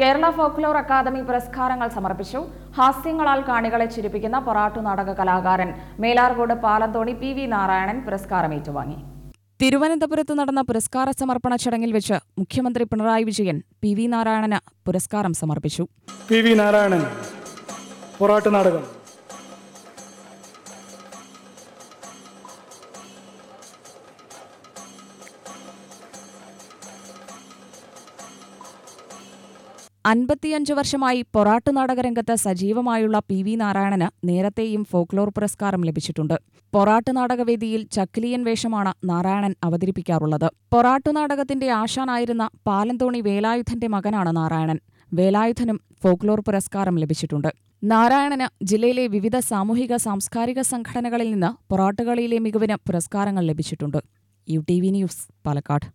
Kerala folklore academy പുരസ്കാരങ്ങൾ സമർപ്പിച്ചു ഹാസ്യങ്ങളാൽ കാണികളെ ചിരിപ്പിക്കുന്ന പൊറാട്ടു നാടക കലാകാരൻ മേലാർകോട് പാലന്തോണി പി വി നാരായണൻ പുരസ്കാരം ഏറ്റുവാങ്ങി തിരുവനന്തപുരത്ത് നടന്ന പുരസ്കാര സമർപ്പണ ചടങ്ങിൽ വെച്ച് മുഖ്യമന്ത്രി പിണറായി വിജയൻ പി വി നാരായണന് പുരസ്കാരം സമർപ്പിച്ചു പി വി നാരായണൻ പൊറാട്ടു നാടകം അൻപത്തിയഞ്ചു വർഷമായി പൊറാട്ട് നാടകരംഗത്ത് സജീവമായുള്ള പി വി നാരായണന് നേരത്തെയും ഫോക്ലോർ പുരസ്കാരം ലഭിച്ചിട്ടുണ്ട് പൊറാട്ട് നാടകവേദിയിൽ ചക്കിലിയൻ വേഷമാണ് നാരായണൻ അവതരിപ്പിക്കാറുള്ളത് പൊറാട്ടു നാടകത്തിന്റെ ആശാനായിരുന്ന പാലന്തോണി വേലായുധന്റെ മകനാണ് നാരായണൻ വേലായുധനും ഫോക്ലോർ പുരസ്കാരം ലഭിച്ചിട്ടുണ്ട് നാരായണന് ജില്ലയിലെ വിവിധ സാമൂഹിക സാംസ്കാരിക സംഘടനകളിൽ നിന്ന് പൊറാട്ടുകളിയിലെ മികവിന് പുരസ്കാരങ്ങൾ ലഭിച്ചിട്ടുണ്ട് U T V news Palakkad